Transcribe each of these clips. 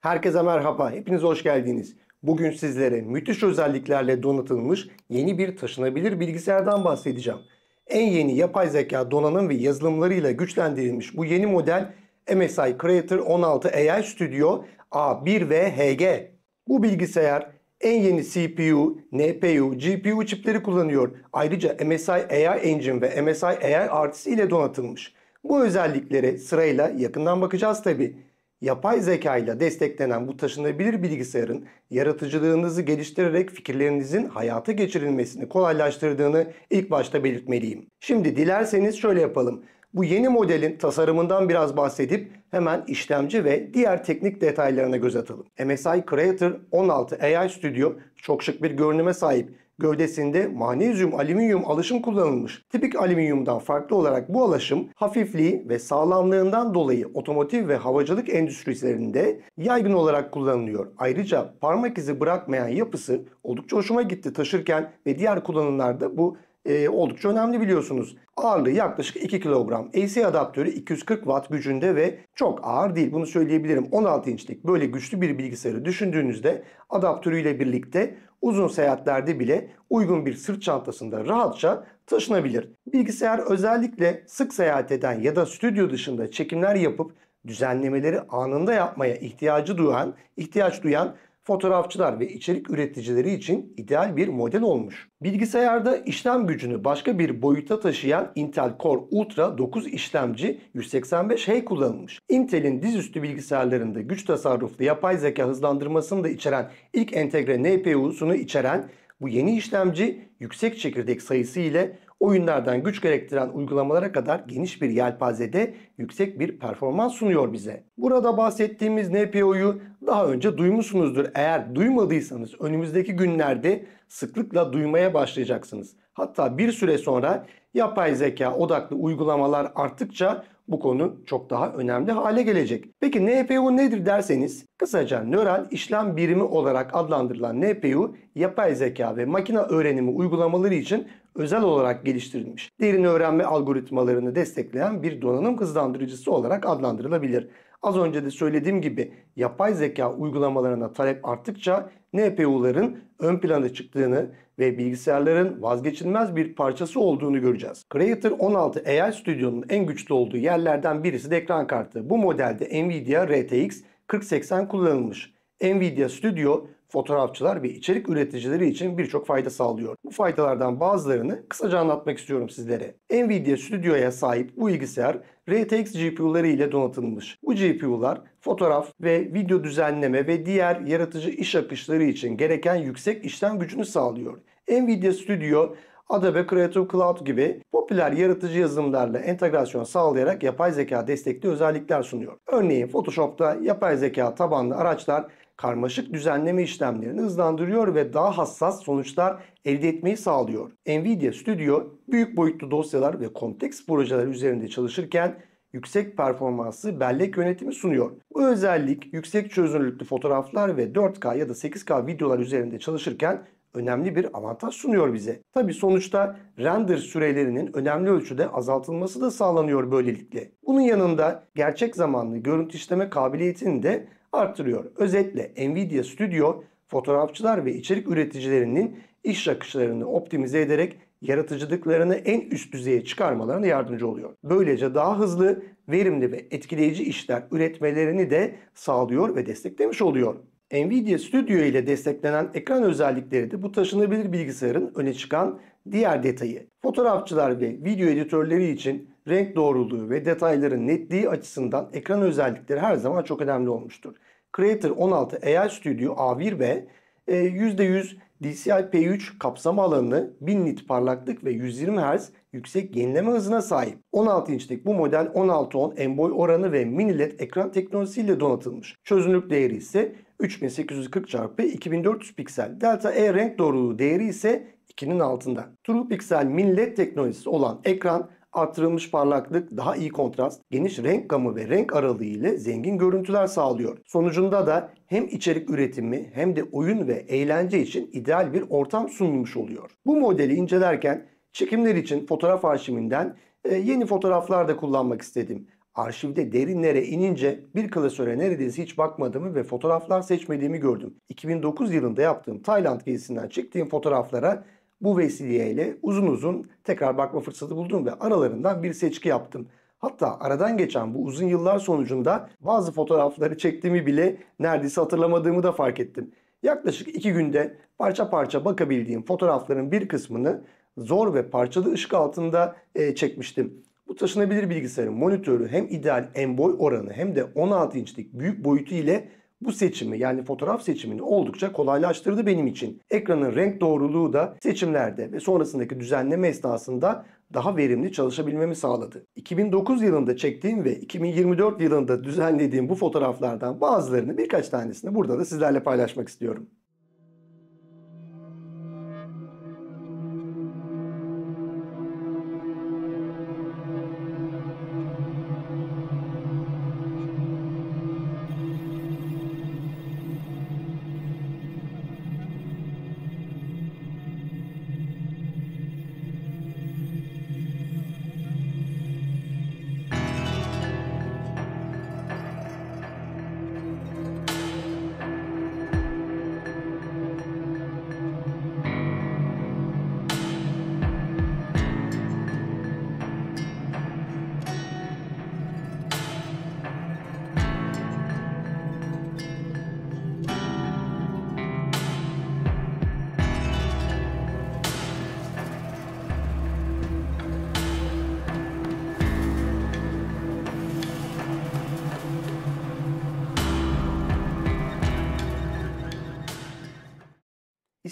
Herkese merhaba, hepiniz hoş geldiniz. Bugün sizlere müthiş özelliklerle donatılmış yeni bir taşınabilir bilgisayardan bahsedeceğim. En yeni yapay zeka donanım ve yazılımlarıyla güçlendirilmiş bu yeni model MSI Creator 16 AI Studio A1 ve HG. Bu bilgisayar en yeni CPU, NPU, GPU çipleri kullanıyor. Ayrıca MSI AI Engine ve MSI AI Artist ile donatılmış. Bu özelliklere sırayla yakından bakacağız tabii. Yapay zeka ile desteklenen bu taşınabilir bilgisayarın yaratıcılığınızı geliştirerek fikirlerinizin hayata geçirilmesini kolaylaştırdığını ilk başta belirtmeliyim. Şimdi dilerseniz şöyle yapalım. Bu yeni modelin tasarımından biraz bahsedip hemen işlemci ve diğer teknik detaylarına göz atalım. MSI Creator 16 AI Studio çok şık bir görünüme sahip Gövdesinde magnezyum alüminyum alaşım kullanılmış. Tipik alüminyumdan farklı olarak bu alaşım hafifliği ve sağlamlığından dolayı otomotiv ve havacılık endüstrilerinde yaygın olarak kullanılıyor. Ayrıca parmak izi bırakmayan yapısı oldukça hoşuma gitti taşırken ve diğer kullanımlarda bu e, oldukça önemli biliyorsunuz. Ağırlığı yaklaşık 2 kilogram. AC adaptörü 240 watt gücünde ve çok ağır değil bunu söyleyebilirim. 16 inçlik böyle güçlü bir bilgisayarı düşündüğünüzde adaptörüyle birlikte uzun seyahatlerde bile uygun bir sırt çantasında rahatça taşınabilir. Bilgisayar özellikle sık seyahat eden ya da stüdyo dışında çekimler yapıp düzenlemeleri anında yapmaya ihtiyacı duyan, ihtiyaç duyan fotoğrafçılar ve içerik üreticileri için ideal bir model olmuş. Bilgisayarda işlem gücünü başka bir boyuta taşıyan Intel Core Ultra 9 işlemci 185H kullanılmış. Intel'in dizüstü bilgisayarlarında güç tasarruflu yapay zeka hızlandırmasını da içeren ilk entegre NPU'sunu içeren bu yeni işlemci yüksek çekirdek sayısı ile oyunlardan güç gerektiren uygulamalara kadar geniş bir yelpazede yüksek bir performans sunuyor bize. Burada bahsettiğimiz NPO'yu daha önce duymuşsunuzdur. Eğer duymadıysanız önümüzdeki günlerde sıklıkla duymaya başlayacaksınız. Hatta bir süre sonra Yapay zeka odaklı uygulamalar arttıkça bu konu çok daha önemli hale gelecek. Peki NPU nedir derseniz kısaca nöral işlem birimi olarak adlandırılan NPU yapay zeka ve makine öğrenimi uygulamaları için özel olarak geliştirilmiş. Derin öğrenme algoritmalarını destekleyen bir donanım hızlandırıcısı olarak adlandırılabilir. Az önce de söylediğim gibi yapay zeka uygulamalarına talep arttıkça NPU'ların ön plana çıktığını ve bilgisayarların vazgeçilmez bir parçası olduğunu göreceğiz. Creator 16 AI Studio'nun en güçlü olduğu yerlerden birisi de ekran kartı. Bu modelde Nvidia RTX 4080 kullanılmış. Nvidia Studio fotoğrafçılar ve içerik üreticileri için birçok fayda sağlıyor. Bu faydalardan bazılarını kısaca anlatmak istiyorum sizlere. Nvidia Studio'ya sahip bu bilgisayar RTX GPU'ları ile donatılmış. Bu GPU'lar fotoğraf ve video düzenleme ve diğer yaratıcı iş akışları için gereken yüksek işlem gücünü sağlıyor. Nvidia Studio Adobe Creative Cloud gibi popüler yaratıcı yazılımlarla entegrasyon sağlayarak yapay zeka destekli özellikler sunuyor. Örneğin Photoshop'ta yapay zeka tabanlı araçlar karmaşık düzenleme işlemlerini hızlandırıyor ve daha hassas sonuçlar elde etmeyi sağlıyor. Nvidia Studio büyük boyutlu dosyalar ve konteks projeler üzerinde çalışırken yüksek performanslı bellek yönetimi sunuyor. Bu özellik yüksek çözünürlüklü fotoğraflar ve 4K ya da 8K videolar üzerinde çalışırken önemli bir avantaj sunuyor bize. Tabi sonuçta render sürelerinin önemli ölçüde azaltılması da sağlanıyor böylelikle. Bunun yanında gerçek zamanlı görüntü işleme kabiliyetini de artırıyor. Özetle Nvidia Studio fotoğrafçılar ve içerik üreticilerinin iş akışlarını optimize ederek yaratıcılıklarını en üst düzeye çıkarmalarına yardımcı oluyor. Böylece daha hızlı, verimli ve etkileyici işler üretmelerini de sağlıyor ve desteklemiş oluyor. Nvidia Studio ile desteklenen ekran özellikleri de bu taşınabilir bilgisayarın öne çıkan diğer detayı. Fotoğrafçılar ve video editörleri için renk doğruluğu ve detayların netliği açısından ekran özellikleri her zaman çok önemli olmuştur. Creator 16 AI Studio A1 ve %100 e, DCI-P3 kapsam alanı 1000 nit parlaklık ve 120 Hz yüksek yenileme hızına sahip. 16 inçlik bu model 16:10 en boy oranı ve mini led ekran teknolojisiyle donatılmış. Çözünürlük değeri ise 3840 çarpı 2400 piksel. Delta E renk doğruluğu değeri ise 2'nin altında. True Pixel millet teknolojisi olan ekran artırılmış parlaklık, daha iyi kontrast, geniş renk gamı ve renk aralığı ile zengin görüntüler sağlıyor. Sonucunda da hem içerik üretimi hem de oyun ve eğlence için ideal bir ortam sunulmuş oluyor. Bu modeli incelerken çekimler için fotoğraf arşivinden e, yeni fotoğraflar da kullanmak istedim. Arşivde derinlere inince bir klasöre neredeyse hiç bakmadığımı ve fotoğraflar seçmediğimi gördüm. 2009 yılında yaptığım Tayland gezisinden çektiğim fotoğraflara bu vesileyle uzun uzun tekrar bakma fırsatı buldum ve aralarından bir seçki yaptım. Hatta aradan geçen bu uzun yıllar sonucunda bazı fotoğrafları çektiğimi bile neredeyse hatırlamadığımı da fark ettim. Yaklaşık 2 günde parça parça bakabildiğim fotoğrafların bir kısmını zor ve parçalı ışık altında e, çekmiştim. Bu taşınabilir bilgisayarın monitörü hem ideal en boy oranı hem de 16 inçlik büyük boyutu ile bu seçimi yani fotoğraf seçimini oldukça kolaylaştırdı benim için. Ekranın renk doğruluğu da seçimlerde ve sonrasındaki düzenleme esnasında daha verimli çalışabilmemi sağladı. 2009 yılında çektiğim ve 2024 yılında düzenlediğim bu fotoğraflardan bazılarını birkaç tanesini burada da sizlerle paylaşmak istiyorum.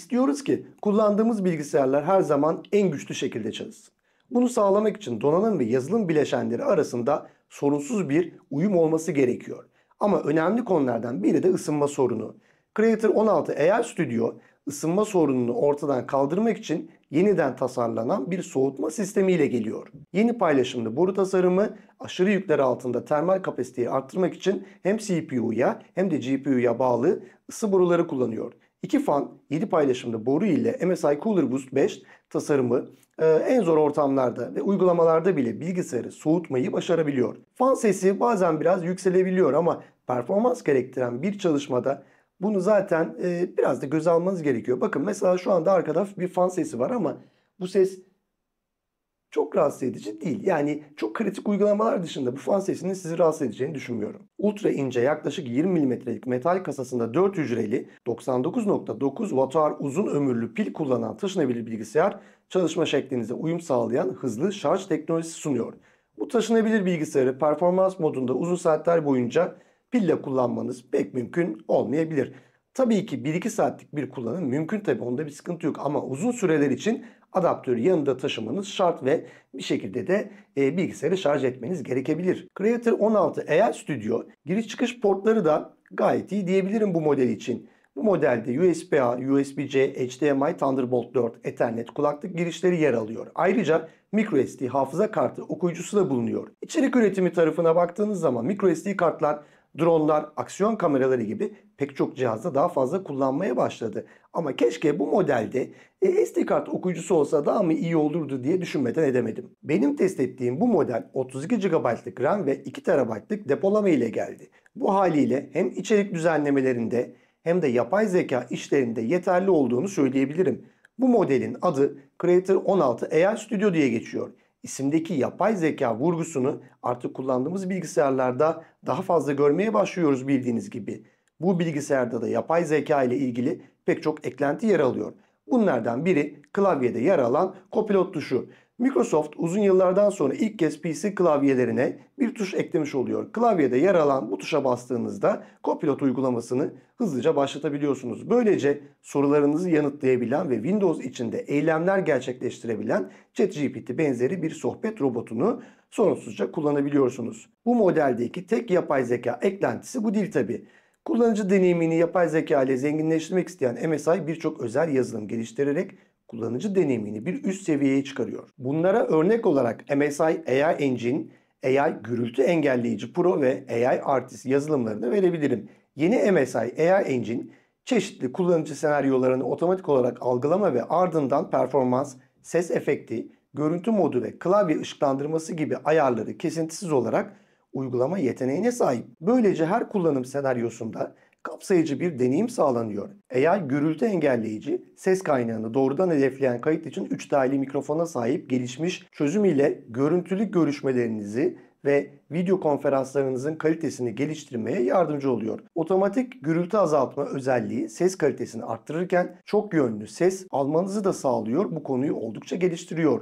İstiyoruz ki kullandığımız bilgisayarlar her zaman en güçlü şekilde çalışsın. Bunu sağlamak için donanım ve yazılım bileşenleri arasında sorunsuz bir uyum olması gerekiyor. Ama önemli konulardan biri de ısınma sorunu. Creator 16 AI Studio ısınma sorununu ortadan kaldırmak için yeniden tasarlanan bir soğutma sistemiyle geliyor. Yeni paylaşımlı boru tasarımı aşırı yükler altında termal kapasiteyi arttırmak için hem CPU'ya hem de GPU'ya bağlı ısı boruları kullanıyor. İki fan 7 paylaşımda boru ile MSI Cooler Boost 5 tasarımı e, en zor ortamlarda ve uygulamalarda bile bilgisayarı soğutmayı başarabiliyor. Fan sesi bazen biraz yükselebiliyor ama performans gerektiren bir çalışmada bunu zaten e, biraz da göz almanız gerekiyor. Bakın mesela şu anda arkada bir fan sesi var ama bu ses çok rahatsız edici değil. Yani çok kritik uygulamalar dışında bu fan sesinin sizi rahatsız edeceğini düşünmüyorum. Ultra ince yaklaşık 20 mm'lik metal kasasında 4 hücreli 99.9 Wh uzun ömürlü pil kullanan taşınabilir bilgisayar çalışma şeklinize uyum sağlayan hızlı şarj teknolojisi sunuyor. Bu taşınabilir bilgisayarı performans modunda uzun saatler boyunca pille kullanmanız pek mümkün olmayabilir. Tabii ki 1-2 saatlik bir kullanım mümkün tabii onda bir sıkıntı yok ama uzun süreler için adaptörü yanında taşımanız şart ve bir şekilde de e, bilgisayarı şarj etmeniz gerekebilir. Creator 16 AI Studio giriş çıkış portları da gayet iyi diyebilirim bu model için. Bu modelde USB-A, USB-C, HDMI, Thunderbolt 4, Ethernet kulaklık girişleri yer alıyor. Ayrıca microSD hafıza kartı okuyucusu da bulunuyor. İçerik üretimi tarafına baktığınız zaman microSD kartlar Dronlar aksiyon kameraları gibi pek çok cihazda daha fazla kullanmaya başladı. Ama keşke bu modelde e, SD kart okuyucusu olsa daha mı iyi olurdu diye düşünmeden edemedim. Benim test ettiğim bu model 32 GB'lık RAM ve 2 TB'lık depolama ile geldi. Bu haliyle hem içerik düzenlemelerinde hem de yapay zeka işlerinde yeterli olduğunu söyleyebilirim. Bu modelin adı Creator 16 AI Studio diye geçiyor isimdeki yapay zeka vurgusunu artık kullandığımız bilgisayarlarda daha fazla görmeye başlıyoruz bildiğiniz gibi. Bu bilgisayarda da yapay zeka ile ilgili pek çok eklenti yer alıyor. Bunlardan biri klavyede yer alan kopilot tuşu. Microsoft uzun yıllardan sonra ilk kez PC klavyelerine bir tuş eklemiş oluyor. Klavyede yer alan bu tuşa bastığınızda Copilot uygulamasını hızlıca başlatabiliyorsunuz. Böylece sorularınızı yanıtlayabilen ve Windows içinde eylemler gerçekleştirebilen ChatGPT benzeri bir sohbet robotunu sorunsuzca kullanabiliyorsunuz. Bu modeldeki tek yapay zeka eklentisi bu değil tabi. Kullanıcı deneyimini yapay zeka ile zenginleştirmek isteyen MSI birçok özel yazılım geliştirerek kullanıcı deneyimini bir üst seviyeye çıkarıyor. Bunlara örnek olarak MSI AI Engine, AI Gürültü Engelleyici Pro ve AI Artist yazılımlarını verebilirim. Yeni MSI AI Engine çeşitli kullanıcı senaryolarını otomatik olarak algılama ve ardından performans, ses efekti, görüntü modu ve klavye ışıklandırması gibi ayarları kesintisiz olarak uygulama yeteneğine sahip. Böylece her kullanım senaryosunda kapsayıcı bir deneyim sağlanıyor. AI gürültü engelleyici, ses kaynağını doğrudan hedefleyen kayıt için 3 dahili mikrofona sahip gelişmiş çözüm ile görüntülü görüşmelerinizi ve video konferanslarınızın kalitesini geliştirmeye yardımcı oluyor. Otomatik gürültü azaltma özelliği ses kalitesini arttırırken çok yönlü ses almanızı da sağlıyor. Bu konuyu oldukça geliştiriyor.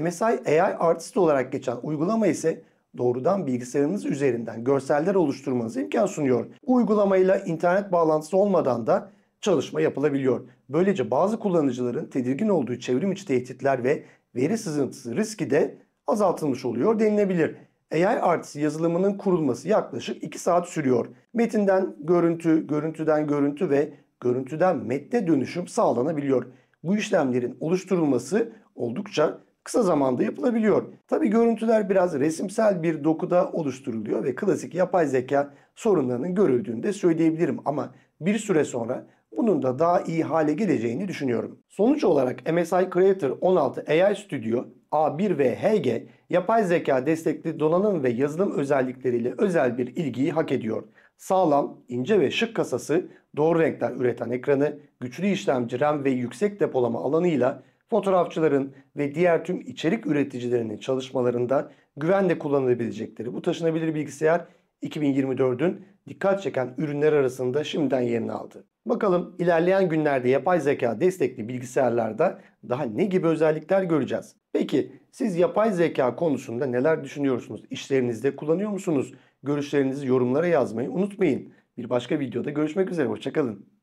MSI AI Artist olarak geçen uygulama ise doğrudan bilgisayarınız üzerinden görseller oluşturmanıza imkan sunuyor. Uygulamayla internet bağlantısı olmadan da çalışma yapılabiliyor. Böylece bazı kullanıcıların tedirgin olduğu çevrim içi tehditler ve veri sızıntısı riski de azaltılmış oluyor denilebilir. AI Arts yazılımının kurulması yaklaşık 2 saat sürüyor. Metinden görüntü, görüntüden görüntü ve görüntüden metne dönüşüm sağlanabiliyor. Bu işlemlerin oluşturulması oldukça kısa zamanda yapılabiliyor. Tabi görüntüler biraz resimsel bir dokuda oluşturuluyor ve klasik yapay zeka sorunlarının görüldüğünü de söyleyebilirim ama bir süre sonra bunun da daha iyi hale geleceğini düşünüyorum. Sonuç olarak MSI Creator 16 AI Studio A1 ve HG yapay zeka destekli donanım ve yazılım özellikleriyle özel bir ilgiyi hak ediyor. Sağlam, ince ve şık kasası, doğru renkler üreten ekranı, güçlü işlemci RAM ve yüksek depolama alanıyla fotoğrafçıların ve diğer tüm içerik üreticilerinin çalışmalarında güvenle kullanılabilecekleri bu taşınabilir bilgisayar 2024'ün dikkat çeken ürünler arasında şimdiden yerini aldı. Bakalım ilerleyen günlerde yapay zeka destekli bilgisayarlarda daha ne gibi özellikler göreceğiz? Peki siz yapay zeka konusunda neler düşünüyorsunuz? İşlerinizde kullanıyor musunuz? Görüşlerinizi yorumlara yazmayı unutmayın. Bir başka videoda görüşmek üzere. Hoşçakalın.